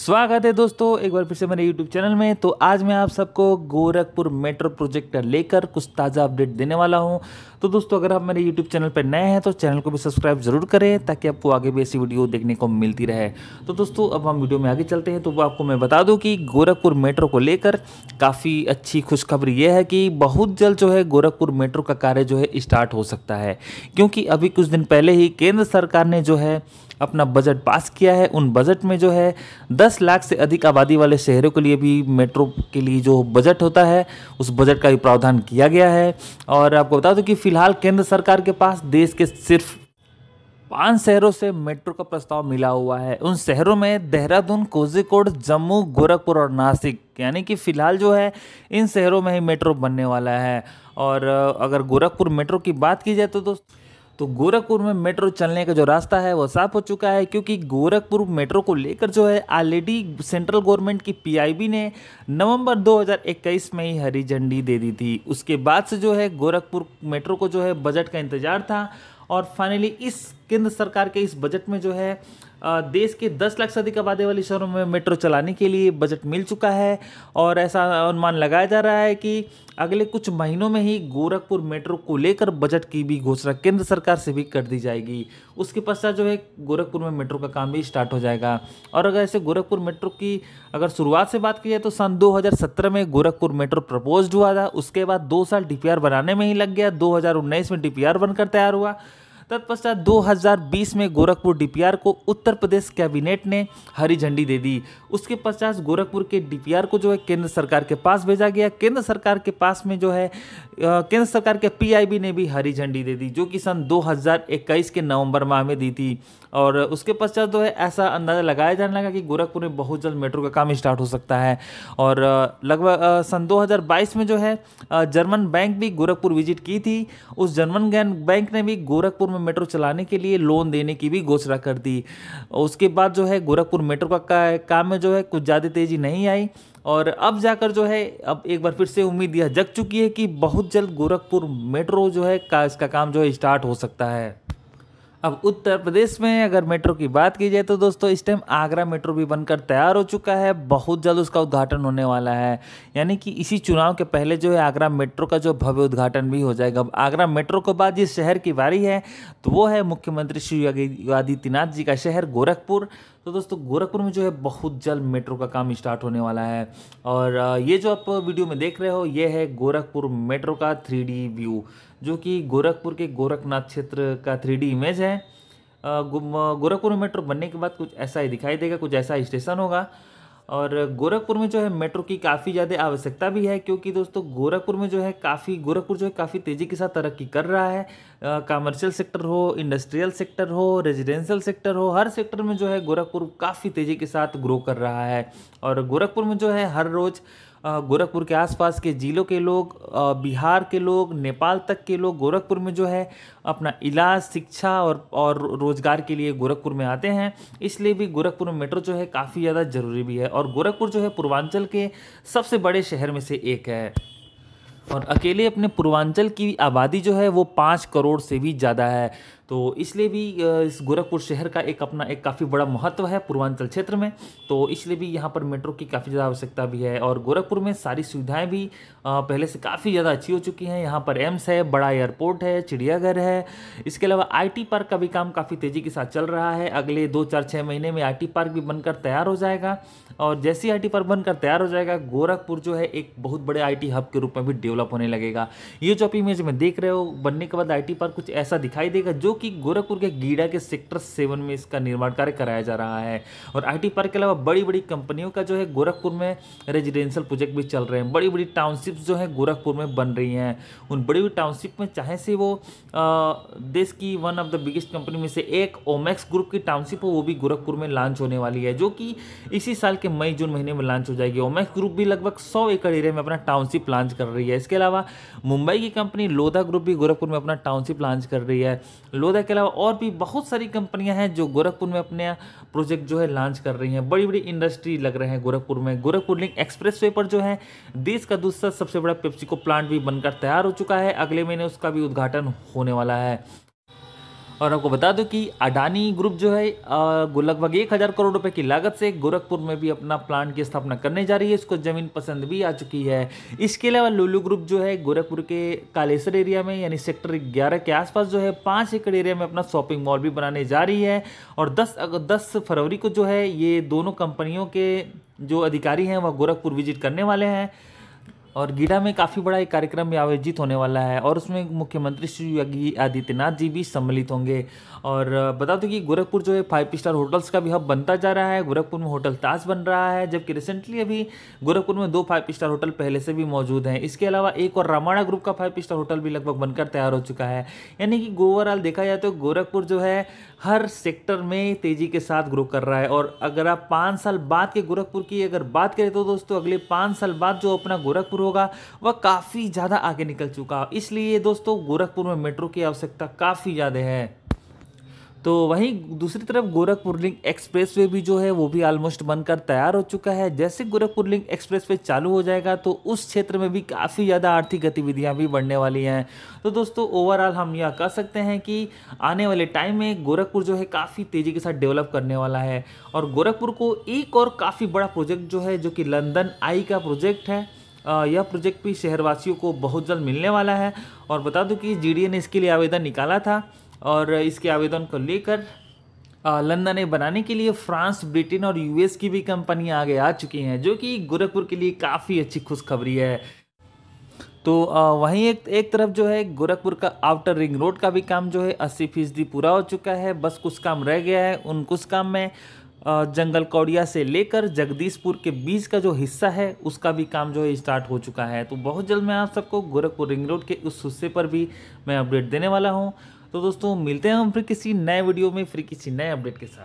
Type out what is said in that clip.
स्वागत है दोस्तों एक बार फिर से मेरे YouTube चैनल में तो आज मैं आप सबको गोरखपुर मेट्रो प्रोजेक्ट लेकर कुछ ताज़ा अपडेट देने वाला हूँ तो दोस्तों अगर आप मेरे यूट्यूब चैनल पर नए हैं तो चैनल को भी सब्सक्राइब जरूर करें ताकि आपको आगे भी ऐसी वीडियो देखने को मिलती रहे तो दोस्तों अब हम वीडियो में आगे चलते हैं तो आपको मैं बता दूँ कि गोरखपुर मेट्रो को लेकर काफ़ी अच्छी खुशखबरी यह है कि बहुत जल्द जो है गोरखपुर मेट्रो का कार्य जो है स्टार्ट हो सकता है क्योंकि अभी कुछ दिन पहले ही केंद्र सरकार ने जो है अपना बजट पास किया है उन बजट में जो है 10 लाख से अधिक आबादी वाले शहरों के लिए भी मेट्रो के लिए जो बजट होता है उस बजट का भी प्रावधान किया गया है और आपको बता दूं कि फिर फिलहाल केंद्र सरकार के पास देश के सिर्फ पांच शहरों से मेट्रो का प्रस्ताव मिला हुआ है उन शहरों में देहरादून कोजिकोड जम्मू गोरखपुर और नासिक यानी कि फ़िलहाल जो है इन शहरों में ही मेट्रो बनने वाला है और अगर गोरखपुर मेट्रो की बात की जाए तो दोस्तों तो गोरखपुर में मेट्रो चलने का जो रास्ता है वो साफ हो चुका है क्योंकि गोरखपुर मेट्रो को लेकर जो है ऑलरेडी सेंट्रल गवर्नमेंट की पीआईबी ने नवंबर 2021 में ही हरी झंडी दे दी थी उसके बाद से जो है गोरखपुर मेट्रो को जो है बजट का इंतज़ार था और फाइनली इस केंद्र सरकार के इस बजट में जो है देश के 10 लाख से अधिक आबादी वाले शहरों में मेट्रो चलाने के लिए बजट मिल चुका है और ऐसा अनुमान लगाया जा रहा है कि अगले कुछ महीनों में ही गोरखपुर मेट्रो को लेकर बजट की भी घोषणा केंद्र सरकार से भी कर दी जाएगी उसके पश्चात जो है गोरखपुर में मेट्रो का काम भी स्टार्ट हो जाएगा और अगर ऐसे गोरखपुर मेट्रो की अगर शुरुआत से बात की जाए तो सन 2017 में गोरखपुर मेट्रो प्रपोज हुआ था उसके बाद दो साल डीपीआर बनाने में ही लग गया दो में डीपीआर बनकर तैयार हुआ तत्पश्चात 2020 में गोरखपुर डीपीआर को उत्तर प्रदेश कैबिनेट ने हरी झंडी दे दी उसके पश्चात गोरखपुर के डीपीआर को जो है केंद्र सरकार के पास भेजा गया केंद्र सरकार के पास में जो है केंद्र सरकार के पीआईबी ने भी हरी झंडी दे दी जो कि सन 2021 के नवंबर माह में दी थी और उसके पश्चात जो है ऐसा अंदाज़ा लगाया जाने लगा कि गोरखपुर में बहुत जल्द मेट्रो का काम स्टार्ट हो सकता है और लगभग सन 2022 में जो है जर्मन बैंक भी गोरखपुर विजिट की थी उस जर्मन बैंक ने भी गोरखपुर में मेट्रो चलाने के लिए लोन देने की भी घोषणा कर दी उसके बाद जो है गोरखपुर मेट्रो का काम में जो है कुछ ज़्यादा तेज़ी नहीं आई और अब जाकर जो है अब एक बार फिर से उम्मीद यह जग चुकी है कि बहुत जल्द गोरखपुर मेट्रो जो है का इसका काम जो है स्टार्ट हो सकता है अब उत्तर प्रदेश में अगर मेट्रो की बात की जाए तो दोस्तों इस टाइम आगरा मेट्रो भी बनकर तैयार हो चुका है बहुत जल्द उसका उद्घाटन होने वाला है यानी कि इसी चुनाव के पहले जो है आगरा मेट्रो का जो भव्य उद्घाटन भी हो जाएगा अब आगरा मेट्रो के बाद जिस शहर की बारी है तो वो है मुख्यमंत्री श्री योगी आदित्यनाथ जी का शहर गोरखपुर तो दोस्तों गोरखपुर में जो है बहुत जल्द मेट्रो का काम स्टार्ट होने वाला है और ये जो आप वीडियो में देख रहे हो ये है गोरखपुर मेट्रो का थ्री व्यू जो कि गोरखपुर के गोरखनाथ क्षेत्र का थ्री इमेज है गोरखपुर मेट्रो बनने के बाद कुछ ऐसा ही दिखाई देगा कुछ ऐसा स्टेशन होगा और गोरखपुर में जो है मेट्रो की काफ़ी ज़्यादा आवश्यकता भी है क्योंकि दोस्तों गोरखपुर में जो है काफ़ी गोरखपुर जो है काफ़ी तेज़ी के साथ तरक्की कर रहा है कमर्शियल सेक्टर हो इंडस्ट्रियल सेक्टर हो रेजिडेंशियल सेक्टर हो हर सेक्टर में जो है गोरखपुर काफ़ी तेज़ी के साथ ग्रो कर रहा है और गोरखपुर में जो है हर रोज़ गोरखपुर के आसपास के ज़िलों के लोग बिहार के लोग नेपाल तक के लोग गोरखपुर में जो है अपना इलाज शिक्षा और और रोज़गार के लिए गोरखपुर में आते हैं इसलिए भी गोरखपुर में मेट्रो जो है काफ़ी ज़्यादा ज़रूरी भी है और गोरखपुर जो है पूर्वांचल के सबसे बड़े शहर में से एक है और अकेले अपने पूर्वांचल की आबादी जो है वो पाँच करोड़ से भी ज़्यादा है तो इसलिए भी इस गोरखपुर शहर का एक अपना एक काफ़ी बड़ा महत्व है पूर्वांचल क्षेत्र में तो इसलिए भी यहाँ पर मेट्रो की काफ़ी ज़्यादा आवश्यकता भी है और गोरखपुर में सारी सुविधाएं भी पहले से काफ़ी ज़्यादा अच्छी हो चुकी हैं यहाँ पर एम्स है बड़ा एयरपोर्ट है चिड़ियाघर है इसके अलावा आई पार्क का भी काम काफ़ी तेज़ी के साथ चल रहा है अगले दो चार छः महीने में आई पार्क भी बनकर तैयार हो जाएगा और जैसे ही आई पार्क बनकर तैयार हो जाएगा गोरखपुर जो है एक बहुत बड़े आई हब के रूप में भी डेवलप होने लगेगा ये जो आप इमेज में देख रहे हो बनने के बाद आई पार्क कुछ ऐसा दिखाई देगा जो कि गोरखपुर के गीडा के सेक्टर सेवन में इसका निर्माण कार्य कराया जा रहा है और आई पार्क के अलावा बड़ी बड़ी कंपनियों का जो है गोरखपुर में रेजिडेंशियल प्रोजेक्ट भी चल रहे हैं बड़ी बड़ी टाउनशिप जो है गोरखपुर में बन रही हैं उन बड़ी बड़ी टाउनशिप में चाहे से वो आ, देश की one of the biggest company में से एक ओमैक्स ग्रुप की टाउनशिप हो वो भी गोरखपुर में लॉन्च होने वाली है जो कि इसी साल के मई जून महीने में लॉन्च हो जाएगी ओमैक्स ग्रुप भी लगभग सौ एकड़ एरिया में अपना टाउनशिप लॉन्च कर रही है इसके अलावा मुंबई की कंपनी लोधा ग्रुप भी गोरखपुर में अपना टाउनशिप लॉन्च कर रही है लोधा नवोदय के अलावा और भी बहुत सारी कंपनियां हैं जो गोरखपुर में अपने प्रोजेक्ट जो है लॉन्च कर रही हैं बड़ी बड़ी इंडस्ट्री लग रहे हैं गोरखपुर में गोरखपुर लिंक एक्सप्रेस वे पर जो है देश का दूसरा सबसे बड़ा पेप्सिको प्लांट भी बनकर तैयार हो चुका है अगले महीने उसका भी उद्घाटन होने वाला है और आपको बता दूं कि अडानी ग्रुप जो है लगभग एक हज़ार करोड़ रुपए की लागत से गोरखपुर में भी अपना प्लांट की स्थापना करने जा रही है इसको ज़मीन पसंद भी आ चुकी है इसके अलावा लुलू ग्रुप जो है गोरखपुर के कालेसर एरिया में यानी सेक्टर ग्यारह के आसपास जो है पाँच एकड़ एरिया में अपना शॉपिंग मॉल भी बनाने जा रही है और दस दस फरवरी को जो है ये दोनों कंपनियों के जो अधिकारी हैं वह गोरखपुर विजिट करने वाले हैं और गीडा में काफ़ी बड़ा एक कार्यक्रम भी आयोजित होने वाला है और उसमें मुख्यमंत्री श्री योगी आदित्यनाथ जी भी सम्मिलित होंगे और बता दो कि गोरखपुर जो है फाइव स्टार होटल्स का भी हब बनता जा रहा है गोरखपुर में होटल ताज बन रहा है जबकि रिसेंटली अभी गोरखपुर में दो फाइव स्टार होटल पहले से भी मौजूद हैं इसके अलावा एक और रामाणा ग्रुप का फाइव स्टार होटल भी लगभग बनकर तैयार हो चुका है यानी कि ओवरऑल देखा जाए तो गोरखपुर जो है हर सेक्टर में तेज़ी के साथ ग्रो कर रहा है और अगर आप पाँच साल बाद के गोरखपुर की अगर बात करें तो दोस्तों अगले पाँच साल बाद जो अपना गोरखपुर होगा वह काफ़ी ज़्यादा आगे निकल चुका है इसलिए दोस्तों गोरखपुर में मेट्रो की आवश्यकता काफ़ी ज़्यादा है तो वहीं दूसरी तरफ गोरखपुर लिंक एक्सप्रेस वे भी जो है वो भी ऑलमोस्ट बनकर तैयार हो चुका है जैसे गोरखपुर लिंक एक्सप्रेस वे चालू हो जाएगा तो उस क्षेत्र में भी काफ़ी ज़्यादा आर्थिक गतिविधियां भी बढ़ने वाली हैं तो दोस्तों ओवरऑल हम यह कह सकते हैं कि आने वाले टाइम में गोरखपुर जो है काफ़ी तेज़ी के साथ डेवलप करने वाला है और गोरखपुर को एक और काफ़ी बड़ा प्रोजेक्ट जो है जो कि लंदन आई का प्रोजेक्ट है यह प्रोजेक्ट भी शहरवासियों को बहुत जल्द मिलने वाला है और बता दूं कि जीडीए ने इसके लिए आवेदन निकाला था और इसके आवेदन को लेकर लंदन ने बनाने के लिए फ्रांस ब्रिटेन और यूएस की भी कंपनियां आगे आ चुकी हैं जो कि गोरखपुर के लिए काफ़ी अच्छी खुशखबरी है तो वहीं एक एक तरफ जो है गोरखपुर का आउटर रिंग रोड का भी काम जो है अस्सी फीसदी पूरा हो चुका है बस कुछ काम रह गया है उन कुछ काम में जंगल कौड़िया से लेकर जगदीशपुर के बीच का जो हिस्सा है उसका भी काम जो है स्टार्ट हो चुका है तो बहुत जल्द मैं आप सबको गोरखपुर रिंग रोड के उस हिस्से पर भी मैं अपडेट देने वाला हूँ तो दोस्तों मिलते हैं हम फिर किसी नए वीडियो में फिर किसी नए अपडेट के साथ